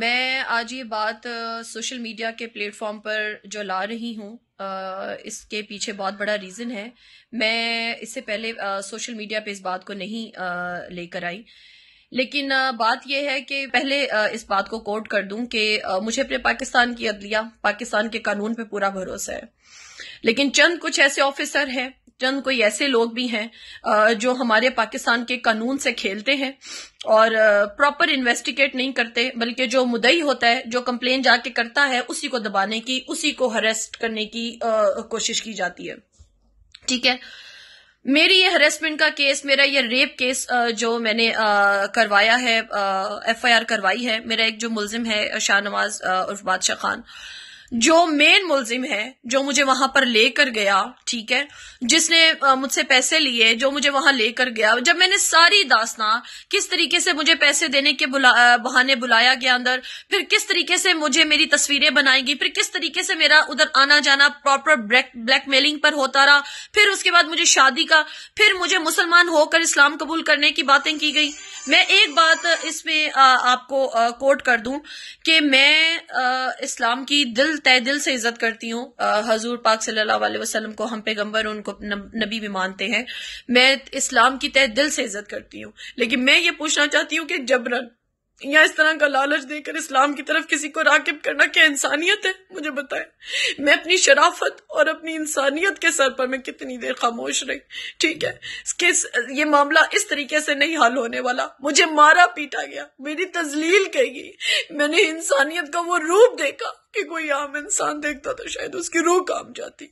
मैं आज ये बात सोशल मीडिया के प्लेटफॉर्म पर जो ला रही हूँ इसके पीछे बहुत बड़ा रीज़न है मैं इससे पहले सोशल मीडिया पे इस बात को नहीं लेकर आई लेकिन बात यह है कि पहले इस बात को कोट कर दूं कि मुझे अपने पाकिस्तान की अदलिया पाकिस्तान के कानून पे पूरा भरोसा है लेकिन चंद कुछ ऐसे ऑफिसर हैं चंद कोई ऐसे लोग भी हैं जो हमारे पाकिस्तान के कानून से खेलते हैं और प्रॉपर इन्वेस्टिगेट नहीं करते बल्कि जो मुदई होता है जो कंप्लेन जाके करता है उसी को दबाने की उसी को हरेस्ट करने की कोशिश की जाती है ठीक है मेरी ये हरेसमेंट का केस मेरा ये रेप केस जो मैंने करवाया है एफआईआर करवाई है मेरा एक जो मुलजिम है शाहनवाज उर्फ बादशाह खान जो मेन मुलजिम है जो मुझे वहां पर लेकर गया ठीक है जिसने मुझसे पैसे लिए जो मुझे वहां लेकर गया जब मैंने सारी दासना किस तरीके से मुझे पैसे देने के बुला, बहाने बुलाया गया अंदर फिर किस तरीके से मुझे मेरी तस्वीरें बनाई गई फिर किस तरीके से मेरा उधर आना जाना प्रॉपर ब्लैकमेलिंग पर होता रहा फिर उसके बाद मुझे शादी का फिर मुझे मुसलमान होकर इस्लाम कबूल करने की बातें की गई मैं एक बात इसमें आपको कोट कर दू कि मैं इस्लाम की दिल बिल्कुल तय दिल से इज्जत करती हूँ हजूर पाक सल्लल्लाहु अलैहि वसल्लम को हम पैगम्बर उनको नबी भी मानते हैं मैं इस्लाम की तय दिल से इज्जत करती हूँ लेकिन मैं ये पूछना चाहती हूँ कि जबरन या इस तरह का लालच देकर इस्लाम की तरफ किसी को राकिब करना क्या इंसानियत है मुझे बताएं मैं अपनी शराफत और अपनी इंसानियत के सर पर मैं कितनी देर खामोश रही ठीक है किस ये मामला इस तरीके से नहीं हल होने वाला मुझे मारा पीटा गया मेरी तजलील कही गई मैंने इंसानियत का वो रूप देखा कि कोई आम इंसान देखता तो शायद उसकी रूह काम जाती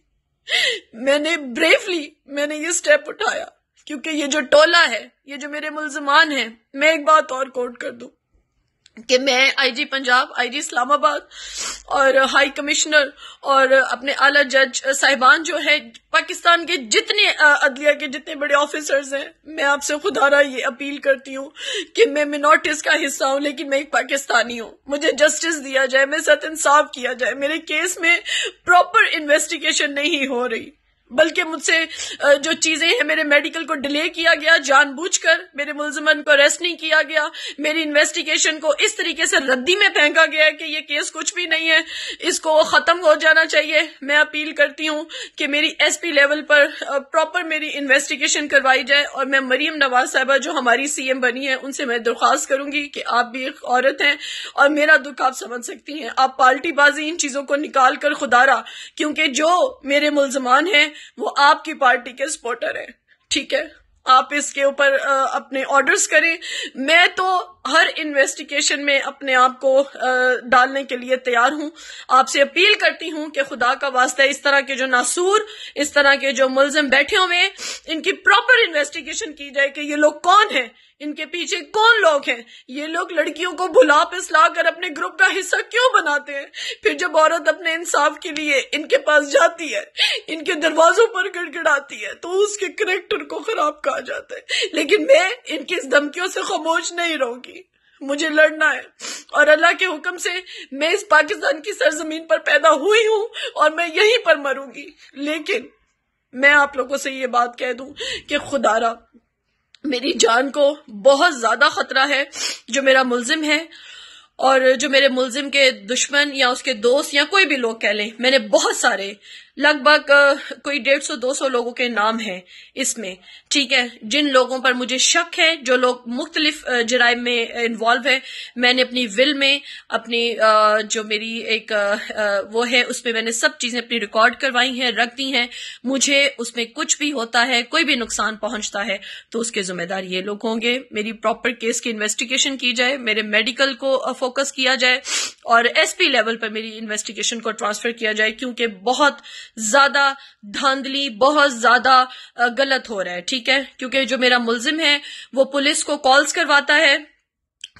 मैंने ब्रेवली मैंने ये स्टेप उठाया क्योंकि ये जो टोला है ये जो मेरे मुलजमान हैं मैं एक बात और कोट कर दूं कि मैं आईजी पंजाब आईजी इस्लामाबाद और हाई कमिश्नर और अपने आला जज साहिबान जो है पाकिस्तान के जितने अदलिया के जितने बड़े ऑफिसर्स हैं मैं आपसे खुदारा ये अपील करती हूँ कि मैं मिनोरिटीज का हिस्सा हूँ लेकिन मैं एक पाकिस्तानी हूँ मुझे जस्टिस दिया जाए मेरे साथ इंसाफ किया जाए मेरे केस में प्रॉपर इन्वेस्टिगेशन नहीं हो रही बल्कि मुझसे जो चीज़ें हैं मेरे मेडिकल को डिले किया गया जानबूझकर मेरे मुलजमन को अरेस्ट नहीं किया गया मेरी इन्वेस्टिगेशन को इस तरीके से रद्दी में फेंका गया कि ये केस कुछ भी नहीं है इसको ख़त्म हो जाना चाहिए मैं अपील करती हूँ कि मेरी एस पी लेवल पर प्रॉपर मेरी इन्वेस्टिगेशन करवाई जाए और मैं मरीम नवाज साहबा जो हमारी सी एम बनी है उनसे मैं दरख्वास्त करूंगी कि आप भी एक औरत हैं और मेरा दुख आप समझ सकती हैं आप पार्टीबाजी इन चीज़ों को निकाल कर खुदारा क्योंकि जो मेरे मुलजमान हैं वो आपकी पार्टी के सपोर्टर है ठीक है आप इसके ऊपर अपने ऑर्डर्स करें मैं तो हर इन्वेस्टिगेशन में अपने आप को डालने के लिए तैयार हूं आपसे अपील करती हूं कि खुदा का वास्ता इस तरह के जो नासूर इस तरह के जो मुलजिम बैठे हुए हैं इनकी प्रॉपर इन्वेस्टिगेशन की जाए कि ये लोग कौन हैं इनके पीछे कौन लोग हैं ये लोग लड़कियों को भुला पिसला कर अपने ग्रुप का हिस्सा क्यों बनाते हैं फिर जब औरत अपने इंसाफ के लिए इनके पास जाती है इनके दरवाजों पर गड़गड़ाती है तो उसके करेक्टर को खराब कहा जाता है लेकिन मैं इनकी इस धमकियों से खामोश नहीं रहूंगी मुझे लड़ना है और अल्लाह के हुक्म से मैं इस पाकिस्तान की सरजमीन पर पैदा हुई हूं और मैं यहीं पर मरूंगी लेकिन मैं आप लोगों से ये बात कह दूं कि खुदारा मेरी जान को बहुत ज्यादा खतरा है जो मेरा मुलजिम है और जो मेरे मुलजिम के दुश्मन या उसके दोस्त या कोई भी लोग कह लें मैंने बहुत सारे लगभग कोई डेढ़ सौ दो सौ लोगों के नाम हैं इसमें ठीक है जिन लोगों पर मुझे शक है जो लोग मुख्तलिफ जराय में इन्वॉल्व है मैंने अपनी विल में अपनी जो मेरी एक वो है उसमें मैंने सब चीज़ें अपनी रिकॉर्ड करवाई हैं रख दी हैं मुझे उसमें कुछ भी होता है कोई भी नुकसान पहुंचता है तो उसके जिम्मेदार ये लोग होंगे मेरी प्रॉपर केस की इन्वेस्टिगेशन की जाए मेरे मेडिकल को फोकस किया जाए और एसपी लेवल पर मेरी इन्वेस्टिगेशन को ट्रांसफर किया जाए क्योंकि बहुत ज्यादा धांधली बहुत ज्यादा गलत हो रहा है ठीक है क्योंकि जो मेरा मुलजिम है वो पुलिस को कॉल्स करवाता है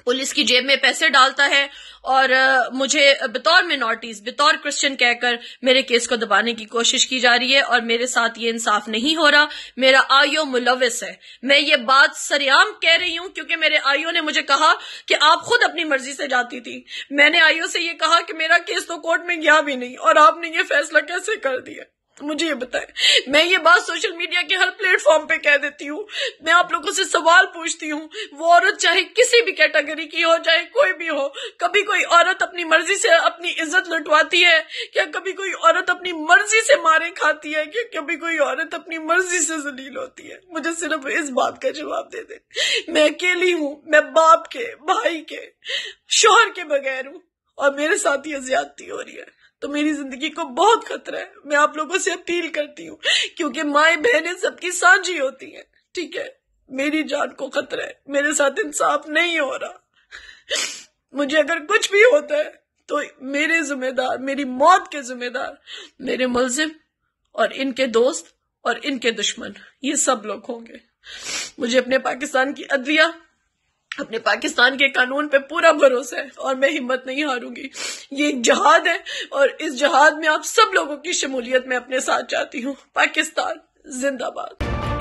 पुलिस की जेब में पैसे डालता है और मुझे बतौर मिनोरिटीज बतौर क्रिश्चियन कहकर मेरे केस को दबाने की कोशिश की जा रही है और मेरे साथ ये इंसाफ नहीं हो रहा मेरा आयो मुलविस है मैं ये बात सरेआम कह रही हूं क्योंकि मेरे आयो ने मुझे कहा कि आप खुद अपनी मर्जी से जाती थी मैंने आयो से ये कहा कि मेरा केस तो कोर्ट में गया भी नहीं और आपने ये फैसला कैसे कर दिया मुझे ये बताएं मैं ये बात सोशल मीडिया के हर प्लेटफॉर्म पे कह देती हूँ मैं आप लोगों से सवाल पूछती हूँ वो औरत चाहे किसी भी कैटेगरी की हो चाहे कोई भी हो कभी कोई औरत अपनी मर्जी से अपनी इज्जत लुटवाती है क्या कभी कोई औरत अपनी मर्जी से मारे खाती है क्या कभी कोई औरत अपनी मर्जी से जलील होती है मुझे सिर्फ इस बात का जवाब दे दे मैं अकेली हूँ मैं बाप के भाई के शोहर के बगैर हूँ और मेरे साथ ये ज्यादती हो रही है तो मेरी जिंदगी को बहुत खतरा है मैं आप लोगों से अपील करती हूँ क्योंकि माए बहने सबकी साझी होती हैं ठीक है मेरी जान को खतरा है मेरे साथ इंसाफ नहीं हो रहा मुझे अगर कुछ भी होता है तो मेरे जिम्मेदार मेरी मौत के जिम्मेदार मेरे मुलजिम और इनके दोस्त और इनके दुश्मन ये सब लोग होंगे मुझे अपने पाकिस्तान की अदलिया अपने पाकिस्तान के कानून पे पूरा भरोसा है और मैं हिम्मत नहीं हारूंगी ये एक जहाद है और इस जहाद में आप सब लोगों की शमूलियत में अपने साथ जाती हूँ पाकिस्तान जिंदाबाद